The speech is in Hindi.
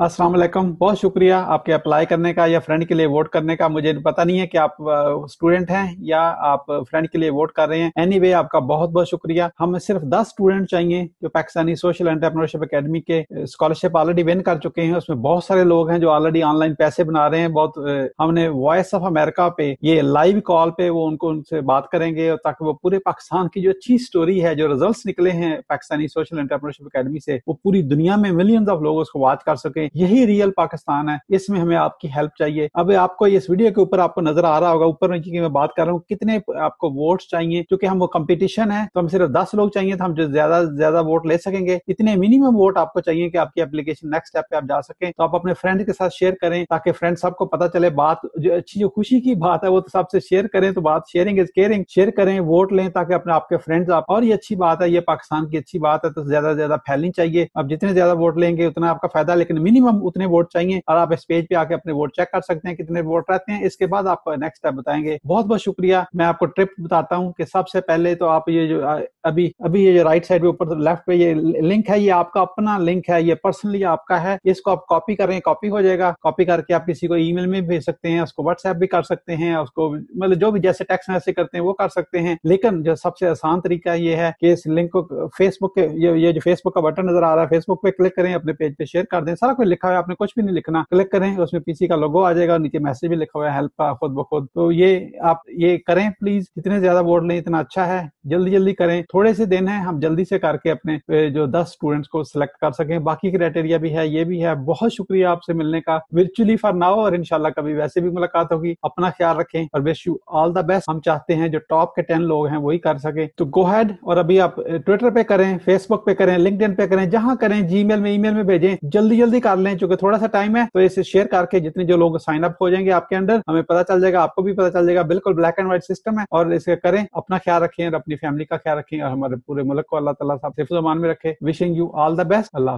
अस्सलाम वालेकुम बहुत शुक्रिया आपके अप्लाई करने का या फ्रेंड के लिए वोट करने का मुझे पता नहीं है कि आप स्टूडेंट हैं या आप फ्रेंड के लिए वोट कर रहे हैं एनी anyway, आपका बहुत बहुत शुक्रिया हमें सिर्फ दस स्टूडेंट चाहिए जो पाकिस्तानी सोशल एंटरप्रेन्योरशिप अकेडमी के स्कॉलरशिप ऑलरेडी विन कर चुके हैं उसमें बहुत सारे लोग हैं जो ऑलरेडी ऑनलाइन पैसे बना रहे हैं बहुत हमने वॉइस ऑफ अमेरिका पे ये लाइव कॉल पे वो उनको उनसे बात करेंगे ताकि वो पूरे पाकिस्तान की जो अच्छी स्टोरी है जो रिजल्ट निकले हैं पाकिस्तानी सोशल एंटरप्रेन्योरशिप अकेडमी से वो पूरी दुनिया में मिलियंस ऑफ लोग उसको बात कर सके सकें यही रियल पाकिस्तान है इसमें हमें आपकी हेल्प चाहिए अब आपको इस वीडियो के ऊपर आपको नजर आ रहा होगा ऊपर में क्योंकि मैं बात कर रहा हूँ कितने आपको वोट्स चाहिए क्योंकि हम वो कंपटीशन है तो हम सिर्फ दस लोग चाहिए तो हम जो ज्यादा ज्यादा वोट ले सकेंगे इतने मिनिमम वोट आपको चाहिए कि आपकी एप्लीकेशन नेक्स्ट स्टेप पे आप जा सकें तो आप अपने फ्रेंड के साथ शेयर करें ताकि फ्रेंड सबको पता चले बात जो अच्छी जो खुशी की बात है वो तो सबसे शेयर करें तो बात शेयरिंग इज केयरिंग शेयर करें वोट लें ताकि अपने आपके फ्रेंड्स आप और ये अच्छी बात है ये पाकिस्तान की अच्छी बात है तो ज्यादा से ज्यादा फैलनी चाहिए आप जितने ज्यादा वोट लेंगे उतना आपका फायदा लेकिन मिनिमम उतने वोट चाहिए और आप इस पेज पे आके अपने वोट चेक कर सकते हैं कितने वोट रहते हैं इसके बाद आपको नेक्स्ट स्टेप बताएंगे बहुत बहुत शुक्रिया मैं आपको ट्रिप बताता हूँ कि सबसे पहले तो आप ये जो अभी अभी ये राइट साइड ऊपर लेफ्ट पे ये लिंक है ये आपका अपना लिंक है ये पर्सनली आपका है इसको आप कॉपी करें कॉपी हो जाएगा कॉपी करके आप किसी को ईमेल में भेज सकते हैं उसको व्हाट्सएप भी कर सकते हैं उसको मतलब जो भी जैसे टेक्स्ट मैसेज करते हैं वो कर सकते हैं लेकिन जो सबसे आसान तरीका ये है कि इस लिंक को फेसबुक के ये, ये जो फेसबुक का बटन नजर आ रहा है फेसबुक पे क्लिक करें अपने पेज पे शेयर कर दें सारा कुछ लिखा हुआ है आपने कुछ भी नहीं लिखना क्लिक करें उसमें पीसी का लोगो आ जाएगा नीचे मैसेज भी लिखा हुआ है हेल्प का खुद ब खुद तो ये आप ये करें प्लीज जितने ज्यादा वोट लें इतना अच्छा है जल्दी जल्दी करें थोड़े से दिन है हम जल्दी से करके अपने जो दस स्टूडेंट्स को सिलेक्ट कर सकें बाकी क्राइटेरिया भी है ये भी है बहुत शुक्रिया आपसे मिलने का वर्चुअली फॉर नाउ और इनशाला कभी वैसे भी मुलाकात होगी अपना ख्याल रखें और wish you all the best हम चाहते हैं जो टॉप के टेन लोग हैं वही कर सके तो गो हैड और अभी आप ट्विटर पे करें फेसबुक पे करें लिंक पे करें जहां करें जी में ई में भेजें जल्दी जल्दी कर लें चूंकि थोड़ा सा टाइम है तो इसे शेयर करके जितने जो लोग साइन अप हो जाएंगे आपके अंदर हमें पता चल जाएगा आपको भी पता चल जाएगा बिल्कुल ब्लैक एंड व्हाइट सिस्टम है और इसे करें अपना ख्याल रखें और अपनी फैमिली का ख्याल रखें और हमारे पूरे मुल्क को अल्लाह तला साहब जमान में रखे wishing you all the best Allah